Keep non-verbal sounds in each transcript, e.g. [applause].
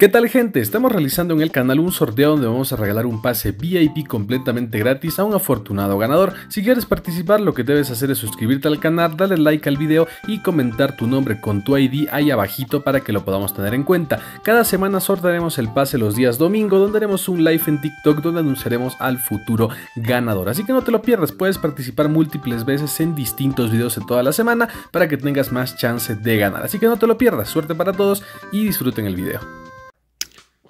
¿Qué tal gente? Estamos realizando en el canal un sorteo donde vamos a regalar un pase VIP completamente gratis a un afortunado ganador. Si quieres participar lo que debes hacer es suscribirte al canal, darle like al video y comentar tu nombre con tu ID ahí abajito para que lo podamos tener en cuenta. Cada semana sortearemos el pase los días domingo donde haremos un live en TikTok donde anunciaremos al futuro ganador. Así que no te lo pierdas, puedes participar múltiples veces en distintos videos de toda la semana para que tengas más chance de ganar. Así que no te lo pierdas, suerte para todos y disfruten el video.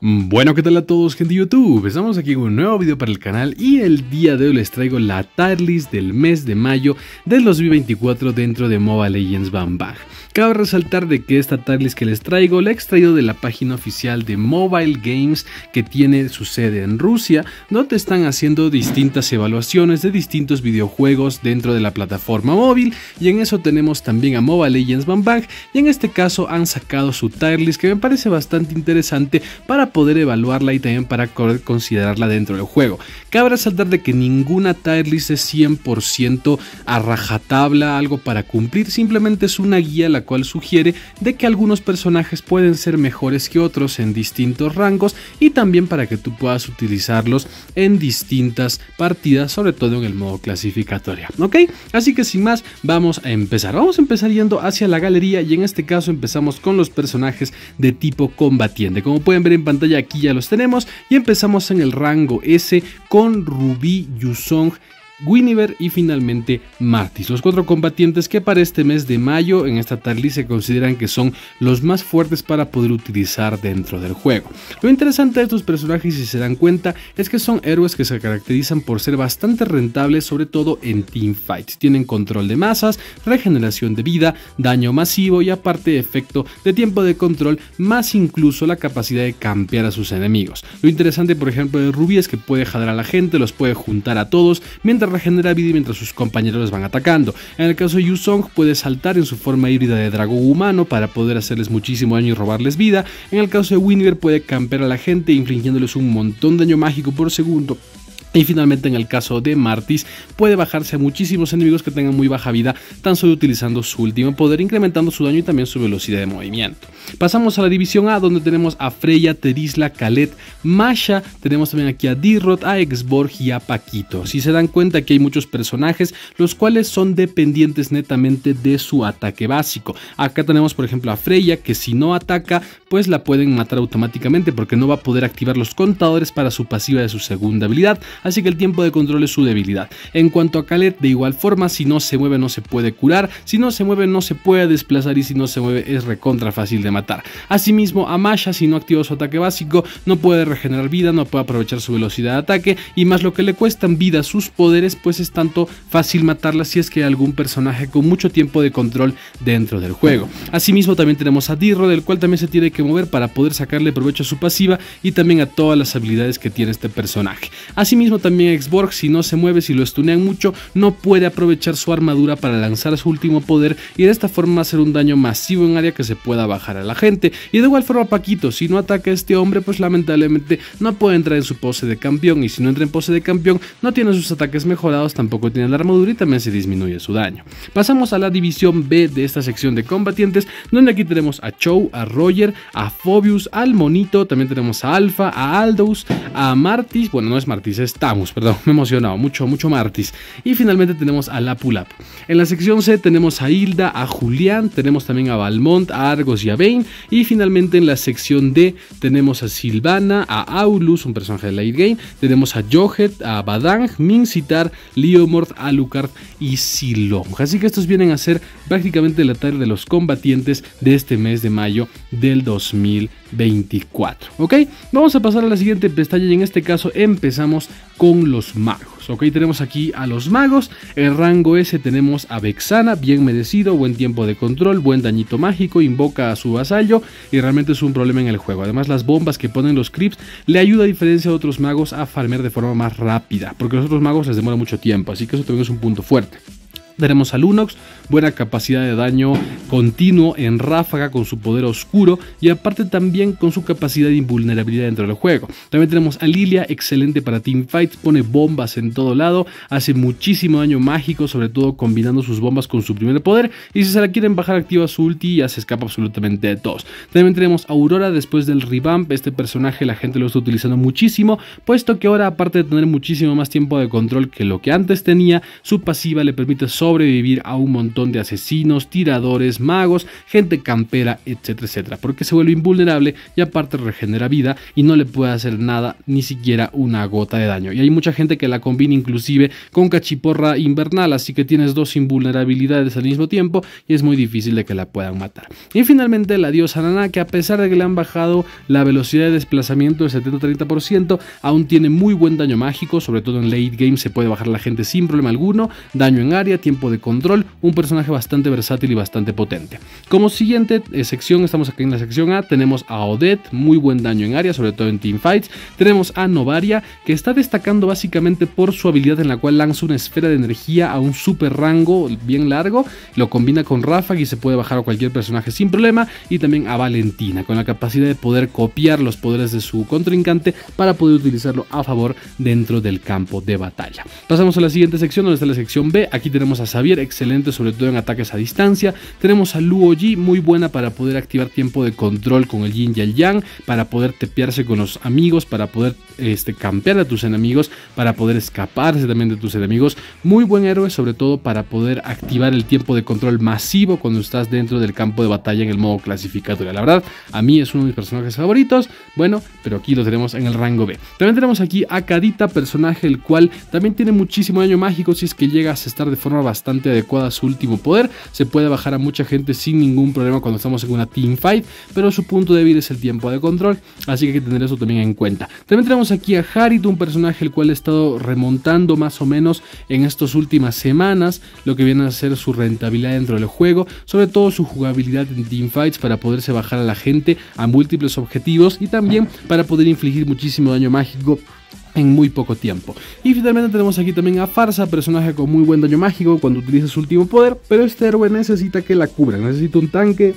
Bueno, ¿qué tal a todos gente de YouTube? Estamos aquí con un nuevo video para el canal y el día de hoy les traigo la tier del mes de mayo de los 2024 dentro de Mobile Legends Bang Bang. Cabe resaltar de que esta tier que les traigo la he extraído de la página oficial de Mobile Games que tiene su sede en Rusia, donde están haciendo distintas evaluaciones de distintos videojuegos dentro de la plataforma móvil y en eso tenemos también a Mobile Legends Van Bang y en este caso han sacado su tier list que me parece bastante interesante para poder evaluarla y también para considerarla dentro del juego. Cabe resaltar de que ninguna tier list es 100% a rajatabla, algo para cumplir, simplemente es una guía la cual sugiere de que algunos personajes pueden ser mejores que otros en distintos rangos y también para que tú puedas utilizarlos en distintas partidas, sobre todo en el modo clasificatoria. ¿Ok? Así que sin más, vamos a empezar. Vamos a empezar yendo hacia la galería y en este caso empezamos con los personajes de tipo combatiente. Como pueden ver en pantalla, pantalla aquí ya los tenemos y empezamos en el rango S con Ruby Yusong Guinevere y finalmente Martis, los cuatro combatientes que para este mes de mayo en esta tarly se consideran que son los más fuertes para poder utilizar dentro del juego. Lo interesante de estos personajes, si se dan cuenta, es que son héroes que se caracterizan por ser bastante rentables, sobre todo en teamfights. Tienen control de masas, regeneración de vida, daño masivo y aparte efecto de tiempo de control, más incluso la capacidad de campear a sus enemigos. Lo interesante, por ejemplo, de Ruby es que puede jadar a la gente, los puede juntar a todos, mientras regenera vida mientras sus compañeros les van atacando. En el caso de Yusong puede saltar en su forma híbrida de dragón humano para poder hacerles muchísimo daño y robarles vida. En el caso de Winger puede campear a la gente infligiéndoles un montón de daño mágico por segundo y finalmente en el caso de Martis puede bajarse a muchísimos enemigos que tengan muy baja vida tan solo utilizando su último poder incrementando su daño y también su velocidad de movimiento. Pasamos a la división A donde tenemos a Freya, Terisla, Kalet, Masha, tenemos también aquí a Dirot, a Exborg y a Paquito. Si se dan cuenta que hay muchos personajes los cuales son dependientes netamente de su ataque básico. Acá tenemos por ejemplo a Freya que si no ataca pues la pueden matar automáticamente porque no va a poder activar los contadores para su pasiva de su segunda habilidad así que el tiempo de control es su debilidad. En cuanto a Khaled, de igual forma, si no se mueve no se puede curar, si no se mueve no se puede desplazar y si no se mueve es recontra fácil de matar. Asimismo, a Masha si no activa su ataque básico, no puede regenerar vida, no puede aprovechar su velocidad de ataque y más lo que le cuestan vida sus poderes, pues es tanto fácil matarla si es que hay algún personaje con mucho tiempo de control dentro del juego. Asimismo, también tenemos a Dirro, del cual también se tiene que mover para poder sacarle provecho a su pasiva y también a todas las habilidades que tiene este personaje. Asimismo, también Xborg, si no se mueve, si lo estunean mucho, no puede aprovechar su armadura para lanzar su último poder y de esta forma hacer un daño masivo en área que se pueda bajar a la gente. Y de igual forma Paquito, si no ataca a este hombre, pues lamentablemente no puede entrar en su pose de campeón y si no entra en pose de campeón, no tiene sus ataques mejorados, tampoco tiene la armadura y también se disminuye su daño. Pasamos a la división B de esta sección de combatientes, donde aquí tenemos a Chow, a Roger, a Phobius, al Monito, también tenemos a Alpha, a Aldous, a Martis, bueno no es Martis, este Tamus, perdón, [laughs] me he emocionado, mucho, mucho Martis. Y finalmente tenemos a Lapulap. En la sección C tenemos a Hilda, a Julián, tenemos también a Valmont, a Argos y a Bane. Y finalmente en la sección D tenemos a Silvana, a Aulus, un personaje de late game, tenemos a Johet, a Badang, Mincitar, Leomord, Alucard y Silong. Así que estos vienen a ser prácticamente la tarea de los combatientes de este mes de mayo del 2024. ¿Ok? Vamos a pasar a la siguiente pestaña y en este caso empezamos con los magos. Ok, tenemos aquí a los magos. En rango ese tenemos a Vexana, bien merecido, buen tiempo de control, buen dañito mágico, invoca a su vasallo y realmente es un problema en el juego. Además, las bombas que ponen los creeps le ayuda a diferencia de otros magos a farmear de forma más rápida, porque los otros magos les demora mucho tiempo, así que eso también es un punto fuerte. Tenemos a Lunox, buena capacidad de daño continuo en ráfaga con su poder oscuro y aparte también con su capacidad de invulnerabilidad dentro del juego. También tenemos a Lilia, excelente para team teamfights, pone bombas en todo lado, hace muchísimo daño mágico, sobre todo combinando sus bombas con su primer poder y si se la quieren bajar activa su ulti y ya se escapa absolutamente de todos. También tenemos a Aurora después del revamp, este personaje la gente lo está utilizando muchísimo, puesto que ahora aparte de tener muchísimo más tiempo de control que lo que antes tenía, su pasiva le permite sobrevivir sobrevivir a un montón de asesinos, tiradores, magos, gente campera, etcétera, etcétera, porque se vuelve invulnerable y aparte regenera vida y no le puede hacer nada, ni siquiera una gota de daño. Y hay mucha gente que la combina inclusive con cachiporra invernal, así que tienes dos invulnerabilidades al mismo tiempo y es muy difícil de que la puedan matar. Y finalmente la diosa Nana, que a pesar de que le han bajado la velocidad de desplazamiento del 70-30%, aún tiene muy buen daño mágico, sobre todo en late game se puede bajar la gente sin problema alguno, daño en área, tiempo de control, un personaje bastante versátil y bastante potente. Como siguiente eh, sección, estamos aquí en la sección A, tenemos a Odette, muy buen daño en área, sobre todo en teamfights. Tenemos a Novaria, que está destacando básicamente por su habilidad en la cual lanza una esfera de energía a un super rango bien largo, lo combina con Rafa y se puede bajar a cualquier personaje sin problema. Y también a Valentina, con la capacidad de poder copiar los poderes de su contrincante para poder utilizarlo a favor dentro del campo de batalla. Pasamos a la siguiente sección, donde está la sección B. Aquí tenemos a Xavier, excelente sobre todo en ataques a distancia. Tenemos a Luo Yi, muy buena para poder activar tiempo de control con el yin y yang, para poder tepearse con los amigos, para poder este, campear a tus enemigos, para poder escaparse también de tus enemigos. Muy buen héroe sobre todo para poder activar el tiempo de control masivo cuando estás dentro del campo de batalla en el modo clasificatorio. La verdad, a mí es uno de mis personajes favoritos. Bueno, pero aquí lo tenemos en el rango B. También tenemos aquí a Kadita, personaje el cual también tiene muchísimo daño mágico si es que llegas a estar de forma bastante adecuada su último poder. Se puede bajar a mucha gente sin ningún problema cuando estamos en una team fight, pero su punto débil es el tiempo de control, así que hay que tener eso también en cuenta. También tenemos aquí a Harit, un personaje el cual ha estado remontando más o menos en estas últimas semanas, lo que viene a ser su rentabilidad dentro del juego, sobre todo su jugabilidad en team fights para poderse bajar a la gente a múltiples objetivos y también para poder infligir muchísimo daño mágico en muy poco tiempo. Y finalmente tenemos aquí también a Farsa, personaje con muy buen daño mágico cuando utiliza su último poder, pero este héroe necesita que la cubra, necesita un tanque,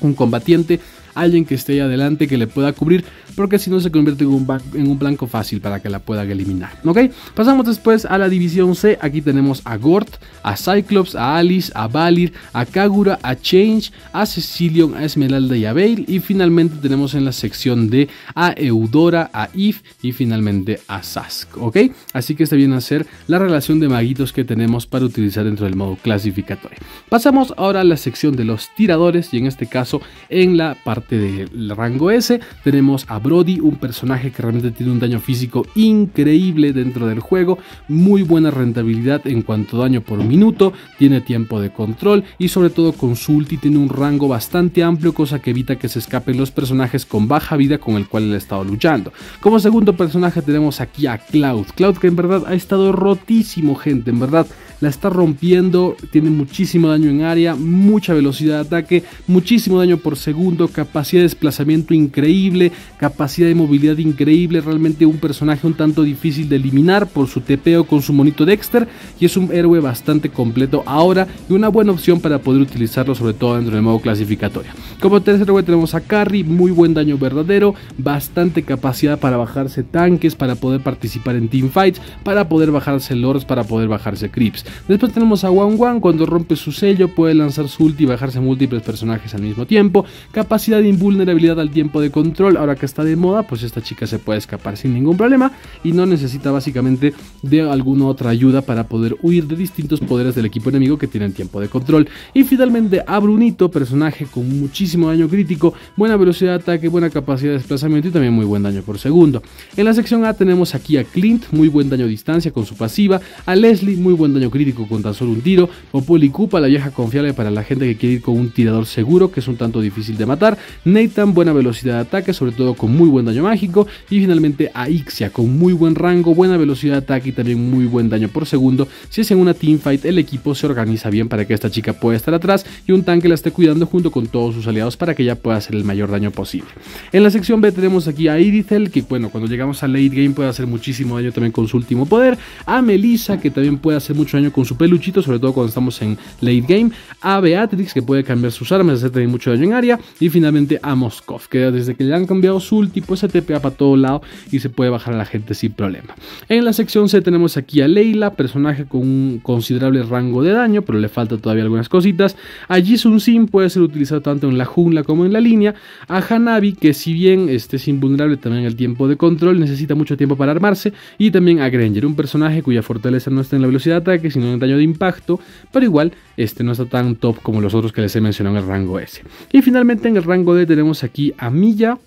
un combatiente, alguien que esté ahí adelante que le pueda cubrir porque si no se convierte en un, blanco fácil para que la puedan eliminar. ¿Ok? Pasamos después a la división C. Aquí tenemos a Gort, a Cyclops, a Alice, a Valir, a Kagura, a Change, a Cecilion, a Esmeralda y a Bale. Y finalmente tenemos en la sección D a Eudora, a Eve y finalmente a Sask. ¿Ok? Así que esta viene a ser la relación de maguitos que tenemos para utilizar dentro del modo clasificatorio. Pasamos ahora a la sección de los tiradores y en este caso en la parte del rango S tenemos a Brody, un personaje que realmente tiene un daño físico increíble dentro del juego, muy buena rentabilidad en cuanto a daño por minuto, tiene tiempo de control y sobre todo con su tiene un rango bastante amplio, cosa que evita que se escapen los personajes con baja vida con el cual él ha estado luchando. Como segundo personaje tenemos aquí a Cloud, Cloud que en verdad ha estado rotísimo gente, en verdad la está rompiendo, tiene muchísimo daño en área, mucha velocidad de ataque, muchísimo daño por segundo, capacidad de desplazamiento increíble, capacidad de movilidad increíble, realmente un personaje un tanto difícil de eliminar por su tepeo con su monito Dexter y es un héroe bastante completo ahora y una buena opción para poder utilizarlo sobre todo dentro del modo clasificatorio. Como tercer héroe tenemos a Carry, muy buen daño verdadero, bastante capacidad para bajarse tanques, para poder participar en teamfights, para poder bajarse lords, para poder bajarse creeps. Después tenemos a Wang Wang cuando rompe su sello puede lanzar su ulti y bajarse múltiples personajes al mismo tiempo. Capacidad de invulnerabilidad al tiempo de control, ahora que está de moda, pues esta chica se puede escapar sin ningún problema y no necesita básicamente de alguna otra ayuda para poder huir de distintos poderes del equipo enemigo que tienen tiempo de control. Y finalmente a Brunito, personaje con muchísimo daño crítico, buena velocidad de ataque, buena capacidad de desplazamiento y también muy buen daño por segundo. En la sección A tenemos aquí a Clint, muy buen daño a distancia con su pasiva, a Leslie, muy buen daño crítico con tan solo un tiro. poli Cupa, la vieja confiable para la gente que quiere ir con un tirador seguro, que es un tanto difícil de matar. Nathan, buena velocidad de ataque, sobre todo con muy buen daño mágico. Y finalmente Aixia, con muy buen rango, buena velocidad de ataque y también muy buen daño por segundo. Si es en una teamfight, el equipo se organiza bien para que esta chica pueda estar atrás y un tanque la esté cuidando junto con todos sus aliados para que ella pueda hacer el mayor daño posible. En la sección B tenemos aquí a Irithel, que bueno, cuando llegamos al late game puede hacer muchísimo daño también con su último poder. A Melissa, que también puede hacer mucho daño con su peluchito, sobre todo cuando estamos en late game. A Beatrix, que puede cambiar sus armas, hacer también mucho daño en área. Y finalmente a Moskov, que desde que le han cambiado su ulti, pues se tepea para todo lado y se puede bajar a la gente sin problema. En la sección C tenemos aquí a Leila, personaje con un considerable rango de daño, pero le falta todavía algunas cositas. A Jisun Sin puede ser utilizado tanto en la jungla como en la línea. A Hanabi, que si bien este es invulnerable también en el tiempo de control, necesita mucho tiempo para armarse. Y también a Granger, un personaje cuya fortaleza no está en la velocidad de ataque, sino en daño de impacto, pero igual este no está tan top como los otros que les he mencionado en el rango S. Y finalmente en el rango D tenemos aquí a Milla,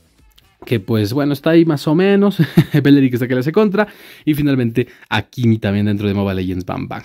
que pues bueno, está ahí más o menos. [laughs] Beleric está que le hace contra. Y finalmente Akimi también dentro de Mobile Legends Bang Bang.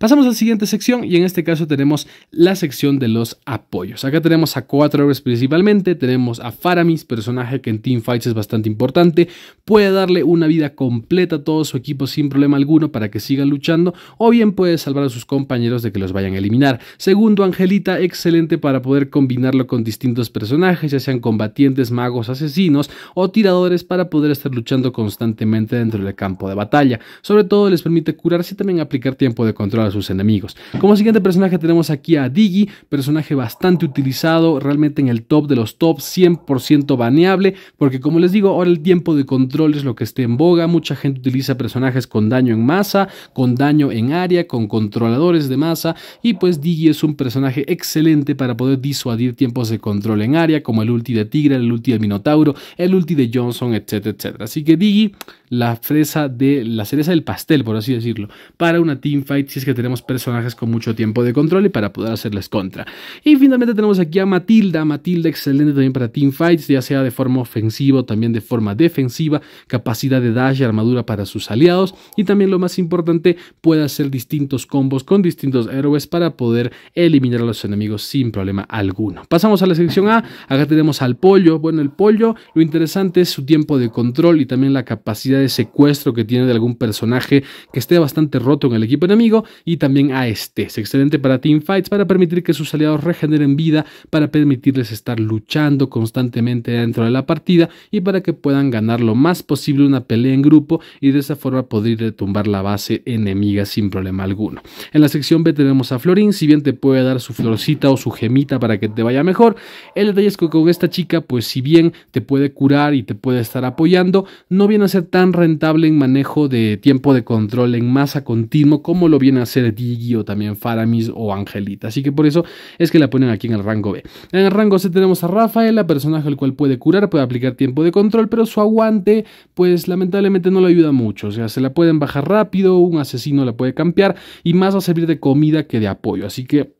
Pasamos a la siguiente sección y en este caso tenemos la sección de los apoyos. Acá tenemos a cuatro héroes principalmente. Tenemos a Faramis, personaje que en Team Fights es bastante importante. Puede darle una vida completa a todo su equipo sin problema alguno para que sigan luchando. O bien puede salvar a sus compañeros de que los vayan a eliminar. Segundo, Angelita, excelente para poder combinarlo con distintos personajes, ya sean combatientes, magos, asesinos o tiradores para poder estar luchando constantemente dentro del campo de batalla. Sobre todo les permite curarse y también aplicar tiempo de control a sus enemigos. Como siguiente personaje tenemos aquí a Digi personaje bastante utilizado, realmente en el top de los tops, 100% baneable, porque como les digo, ahora el tiempo de control es lo que esté en boga, mucha gente utiliza personajes con daño en masa, con daño en área, con controladores de masa, y pues Digi es un personaje excelente para poder disuadir tiempos de control en área, como el ulti de Tigre, el ulti del Minotauro, el ulti de Johnson, etcétera, etcétera. Así que digi la fresa de la cereza del pastel, por así decirlo, para una teamfight si es que tenemos personajes con mucho tiempo de control y para poder hacerles contra. Y finalmente tenemos aquí a Matilda, Matilda excelente también para teamfights, ya sea de forma ofensiva o también de forma defensiva, capacidad de dash y armadura para sus aliados y también lo más importante, puede hacer distintos combos con distintos héroes para poder eliminar a los enemigos sin problema alguno. Pasamos a la sección A, acá tenemos al pollo, bueno el pollo, lo interesante su tiempo de control y también la capacidad de secuestro que tiene de algún personaje que esté bastante roto en el equipo enemigo y también a este. Es excelente para Team fights para permitir que sus aliados regeneren vida, para permitirles estar luchando constantemente dentro de la partida y para que puedan ganar lo más posible una pelea en grupo y de esa forma poder retumbar la base enemiga sin problema alguno. En la sección B tenemos a Florin, si bien te puede dar su florcita o su gemita para que te vaya mejor, el detalle es con esta chica pues si bien te puede curar y te puede estar apoyando, no viene a ser tan rentable en manejo de tiempo de control en masa continuo como lo viene a hacer Digi o también Faramis o Angelita. Así que por eso es que la ponen aquí en el rango B. En el rango C tenemos a rafael Rafaela, personaje al cual puede curar, puede aplicar tiempo de control, pero su aguante pues lamentablemente no le ayuda mucho. O sea, se la pueden bajar rápido, un asesino la puede cambiar y más va a servir de comida que de apoyo. Así que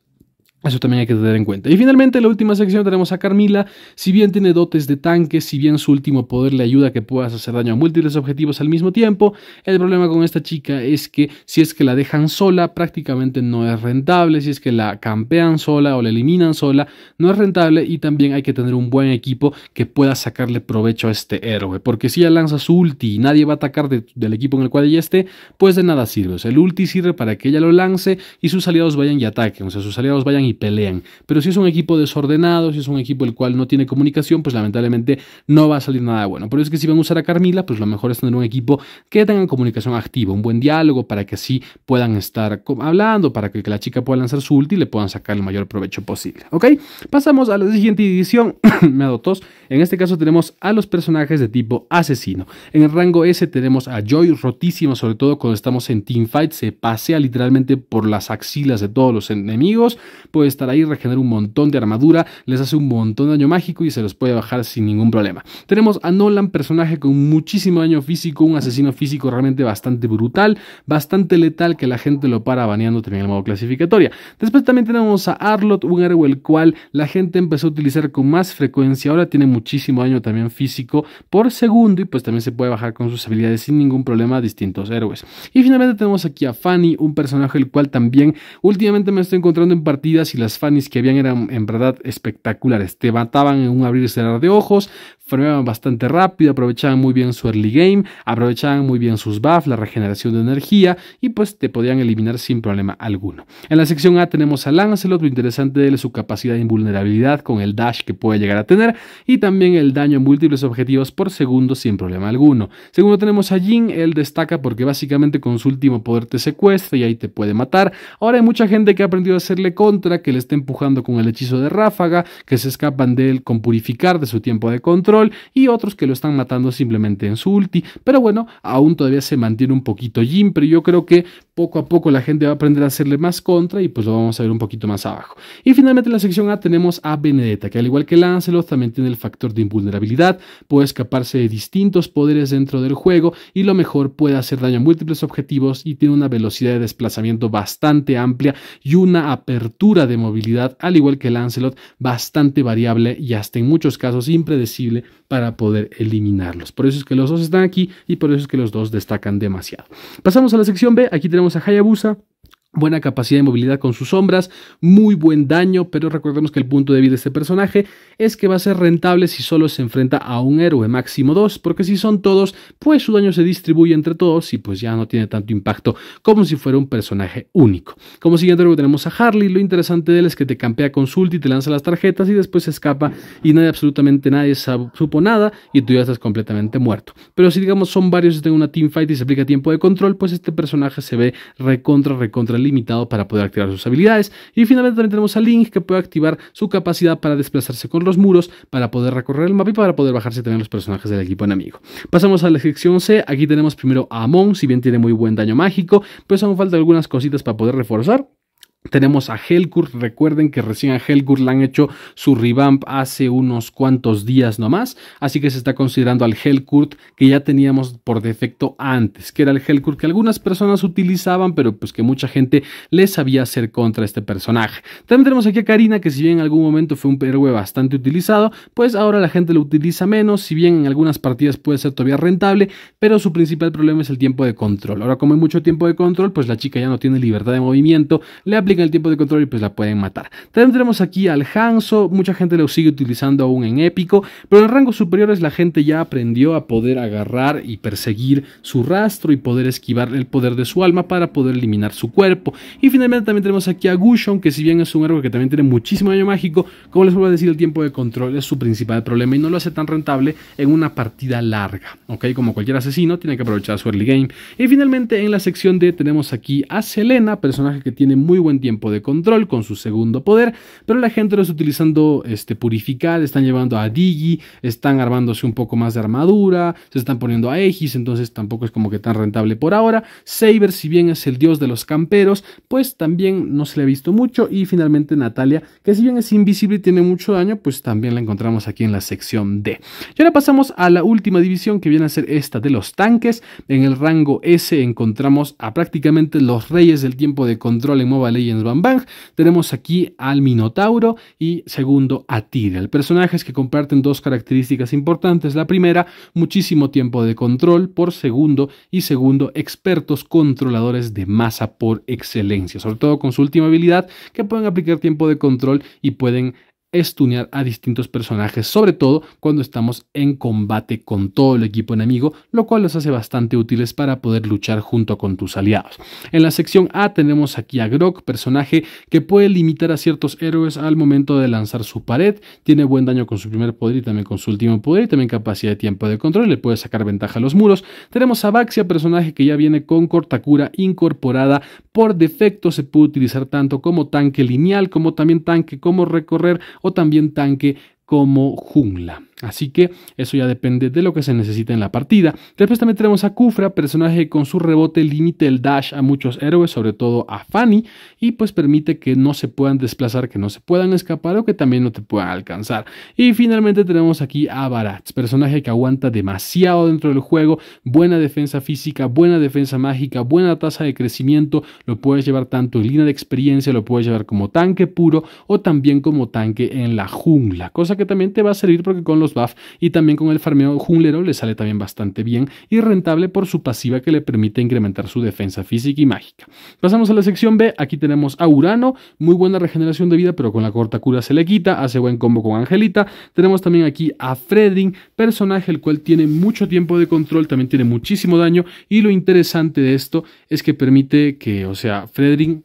eso también hay que tener en cuenta. Y finalmente, en la última sección tenemos a Carmila. Si bien tiene dotes de tanque, si bien su último poder le ayuda que puedas hacer daño a múltiples objetivos al mismo tiempo, el problema con esta chica es que si es que la dejan sola, prácticamente no es rentable. Si es que la campean sola o la eliminan sola, no es rentable. Y también hay que tener un buen equipo que pueda sacarle provecho a este héroe. Porque si ella lanza su ulti y nadie va a atacar del equipo en el cual ella esté, pues de nada sirve. O sea, el ulti sirve para que ella lo lance y sus aliados vayan y ataquen. O sea, sus aliados vayan y pelean. Pero si es un equipo desordenado, si es un equipo el cual no tiene comunicación, pues lamentablemente no va a salir nada bueno. Por eso es que si van a usar a Carmila, pues lo mejor es tener un equipo que tenga comunicación activa, un buen diálogo para que así puedan estar hablando, para que la chica pueda lanzar su ulti y le puedan sacar el mayor provecho posible. ¿Ok? Pasamos a la siguiente división [coughs] Me tos, En este caso tenemos a los personajes de tipo asesino. En el rango S tenemos a Joy rotísima, sobre todo cuando estamos en team fight Se pasea literalmente por las axilas de todos los enemigos. pues estar ahí, regenera un montón de armadura, les hace un montón de daño mágico y se los puede bajar sin ningún problema. Tenemos a Nolan, personaje con muchísimo daño físico, un asesino físico realmente bastante brutal, bastante letal que la gente lo para baneando también el modo clasificatoria. Después también tenemos a Arlot, un héroe el cual la gente empezó a utilizar con más frecuencia, ahora tiene muchísimo daño también físico por segundo y pues también se puede bajar con sus habilidades sin ningún problema a distintos héroes. Y finalmente tenemos aquí a Fanny, un personaje el cual también últimamente me estoy encontrando en partidas y las fannies que habían eran en verdad espectaculares. Te mataban en un abrir y cerrar de ojos, formaban bastante rápido, aprovechaban muy bien su early game, aprovechaban muy bien sus buffs, la regeneración de energía y pues te podían eliminar sin problema alguno. En la sección A tenemos a Lancelot, lo interesante de él es su capacidad de invulnerabilidad con el dash que puede llegar a tener y también el daño en múltiples objetivos por segundo sin problema alguno. Segundo tenemos a Jin, él destaca porque básicamente con su último poder te secuestra y ahí te puede matar. Ahora hay mucha gente que ha aprendido a hacerle contra que le está empujando con el hechizo de ráfaga, que se escapan de él con purificar de su tiempo de control y otros que lo están matando simplemente en su ulti. Pero bueno, aún todavía se mantiene un poquito Jim, pero yo creo que poco a poco la gente va a aprender a hacerle más contra y pues lo vamos a ver un poquito más abajo. Y finalmente en la sección A tenemos a Benedetta, que al igual que Lancelot también tiene el factor de invulnerabilidad, puede escaparse de distintos poderes dentro del juego y lo mejor puede hacer daño a múltiples objetivos y tiene una velocidad de desplazamiento bastante amplia y una apertura de movilidad, al igual que Lancelot, bastante variable y hasta en muchos casos impredecible para poder eliminarlos. Por eso es que los dos están aquí y por eso es que los dos destacan demasiado. Pasamos a la sección B, aquí tenemos Vamos a Hayabusa, buena capacidad de movilidad con sus sombras, muy buen daño, pero recordemos que el punto de vida de este personaje es que va a ser rentable si solo se enfrenta a un héroe, máximo dos, porque si son todos, pues su daño se distribuye entre todos y pues ya no tiene tanto impacto como si fuera un personaje único. Como siguiente luego tenemos a Harley, lo interesante de él es que te campea con y y te lanza las tarjetas y después se escapa y nadie, absolutamente nadie supo nada y tú ya estás completamente muerto. Pero si digamos son varios y tengo una teamfight y se aplica tiempo de control, pues este personaje se ve recontra, recontra limitado para poder activar sus habilidades. Y finalmente también tenemos a Link que puede activar su capacidad para desplazarse con los muros, para poder recorrer el mapa y para poder bajarse también los personajes del equipo enemigo. Pasamos a la sección C, aquí tenemos primero a Amon, si bien tiene muy buen daño mágico, pues aún falta algunas cositas para poder reforzar. Tenemos a Helcurt, recuerden que recién a Helcurt le han hecho su revamp hace unos cuantos días nomás, así que se está considerando al Helcurt que ya teníamos por defecto antes, que era el Helcurt que algunas personas utilizaban, pero pues que mucha gente le sabía hacer contra este personaje. También tenemos aquí a Karina, que si bien en algún momento fue un héroe bastante utilizado, pues ahora la gente lo utiliza menos, si bien en algunas partidas puede ser todavía rentable, pero su principal problema es el tiempo de control. Ahora como hay mucho tiempo de control, pues la chica ya no tiene libertad de movimiento, le aplica en el tiempo de control y pues la pueden matar. También tenemos aquí al Hanzo, mucha gente lo sigue utilizando aún en épico, pero en rangos superiores la gente ya aprendió a poder agarrar y perseguir su rastro y poder esquivar el poder de su alma para poder eliminar su cuerpo. Y finalmente también tenemos aquí a Gushon, que si bien es un héroe que también tiene muchísimo daño mágico, como les vuelvo a decir, el tiempo de control es su principal problema y no lo hace tan rentable en una partida larga, ¿ok? Como cualquier asesino tiene que aprovechar su early game. Y finalmente en la sección D tenemos aquí a Selena, personaje que tiene muy buen tiempo de control con su segundo poder, pero la gente lo está utilizando este, purificar, están llevando a Digi, están armándose un poco más de armadura, se están poniendo a Aegis, entonces tampoco es como que tan rentable por ahora. Saber, si bien es el dios de los camperos, pues también no se le ha visto mucho. Y finalmente Natalia, que si bien es invisible y tiene mucho daño, pues también la encontramos aquí en la sección D. Y ahora pasamos a la última división que viene a ser esta de los tanques. En el rango S encontramos a prácticamente los reyes del tiempo de control en Mobile Bang tenemos aquí al Minotauro y segundo a Tyrell, personajes que comparten dos características importantes. La primera, muchísimo tiempo de control por segundo y segundo, expertos controladores de masa por excelencia, sobre todo con su última habilidad que pueden aplicar tiempo de control y pueden estunear a distintos personajes, sobre todo cuando estamos en combate con todo el equipo enemigo, lo cual los hace bastante útiles para poder luchar junto con tus aliados. En la sección A tenemos aquí a Grog, personaje que puede limitar a ciertos héroes al momento de lanzar su pared, tiene buen daño con su primer poder y también con su último poder y también capacidad de tiempo de control, le puede sacar ventaja a los muros. Tenemos a Baxia, personaje que ya viene con cortacura incorporada, por defecto se puede utilizar tanto como tanque lineal, como también tanque, como recorrer o también tanque como jungla. Así que eso ya depende de lo que se necesita en la partida. Después también tenemos a Kufra, personaje con su rebote límite el dash a muchos héroes, sobre todo a Fanny, y pues permite que no se puedan desplazar, que no se puedan escapar o que también no te puedan alcanzar. Y finalmente tenemos aquí a Baratz, personaje que aguanta demasiado dentro del juego, buena defensa física, buena defensa mágica, buena tasa de crecimiento, lo puedes llevar tanto en línea de experiencia, lo puedes llevar como tanque puro o también como tanque en la jungla, cosa que también te va a servir porque con los buffs y también con el farmeo junglero le sale también bastante bien y rentable por su pasiva que le permite incrementar su defensa física y mágica. Pasamos a la sección B, aquí tenemos a Urano, muy buena regeneración de vida pero con la corta cura se le quita, hace buen combo con Angelita. Tenemos también aquí a Fredrin, personaje el cual tiene mucho tiempo de control, también tiene muchísimo daño y lo interesante de esto es que permite que, o sea, Fredrin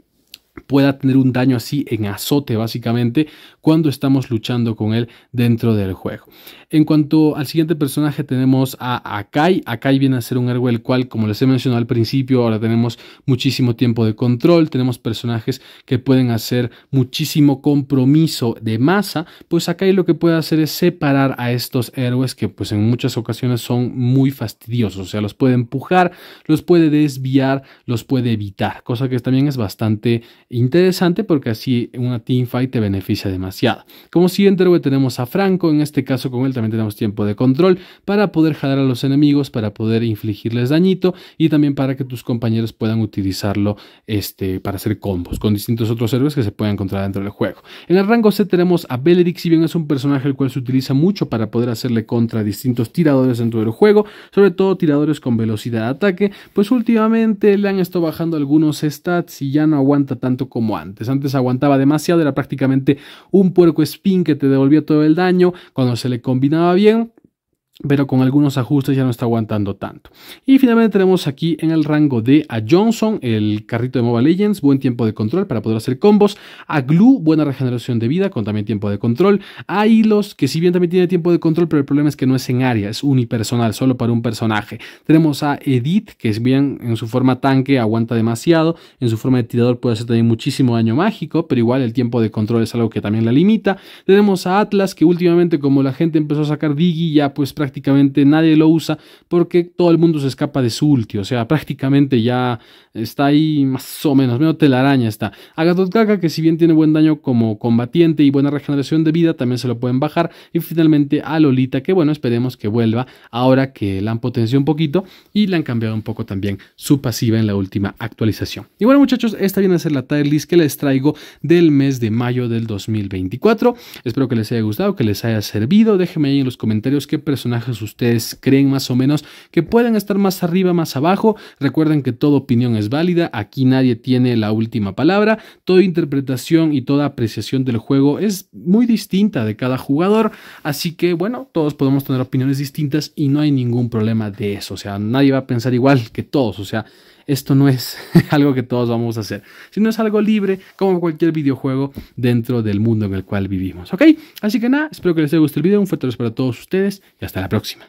pueda tener un daño así en azote básicamente cuando estamos luchando con él dentro del juego. En cuanto al siguiente personaje tenemos a Akai. Akai viene a ser un héroe el cual como les he mencionado al principio ahora tenemos muchísimo tiempo de control, tenemos personajes que pueden hacer muchísimo compromiso de masa, pues Akai lo que puede hacer es separar a estos héroes que pues en muchas ocasiones son muy fastidiosos, o sea los puede empujar, los puede desviar, los puede evitar, cosa que también es bastante Interesante porque así una teamfight te beneficia demasiado. Como siguiente héroe tenemos a Franco, en este caso con él también tenemos tiempo de control para poder jalar a los enemigos, para poder infligirles dañito y también para que tus compañeros puedan utilizarlo este, para hacer combos con distintos otros héroes que se pueden encontrar dentro del juego. En el rango C tenemos a Belerix, si bien es un personaje el cual se utiliza mucho para poder hacerle contra distintos tiradores dentro del juego, sobre todo tiradores con velocidad de ataque, pues últimamente le han estado bajando algunos stats y ya no aguanta tanto como antes. Antes aguantaba demasiado, era prácticamente un puerco spin que te devolvía todo el daño. Cuando se le combinaba bien, pero con algunos ajustes ya no está aguantando tanto. Y finalmente tenemos aquí en el rango de a Johnson, el carrito de Mobile Legends, buen tiempo de control para poder hacer combos, a Glue, buena regeneración de vida con también tiempo de control, a Hilos, que si bien también tiene tiempo de control, pero el problema es que no es en área, es unipersonal, solo para un personaje. Tenemos a Edith, que es bien en su forma tanque, aguanta demasiado, en su forma de tirador puede hacer también muchísimo daño mágico, pero igual el tiempo de control es algo que también la limita. Tenemos a Atlas, que últimamente como la gente empezó a sacar Diggy, ya pues prácticamente prácticamente nadie lo usa porque todo el mundo se escapa de su ulti, o sea, prácticamente ya está ahí más o menos, menos telaraña está. Agatha Gaga, que si bien tiene buen daño como combatiente y buena regeneración de vida, también se lo pueden bajar. Y finalmente a Lolita, que bueno, esperemos que vuelva ahora que la han potenciado un poquito y le han cambiado un poco también su pasiva en la última actualización. Y bueno, muchachos, esta viene a ser la tier list que les traigo del mes de mayo del 2024. Espero que les haya gustado, que les haya servido. Déjenme ahí en los comentarios qué personaje ustedes creen más o menos que pueden estar más arriba, más abajo. Recuerden que toda opinión es válida, aquí nadie tiene la última palabra. Toda interpretación y toda apreciación del juego es muy distinta de cada jugador, así que bueno, todos podemos tener opiniones distintas y no hay ningún problema de eso. O sea, nadie va a pensar igual que todos. O sea, esto no es [laughs] algo que todos vamos a hacer, sino es algo libre como cualquier videojuego dentro del mundo en el cual vivimos. ¿Ok? Así que nada, espero que les haya gustado el video, un fuerte abrazo para todos ustedes y hasta la próxima.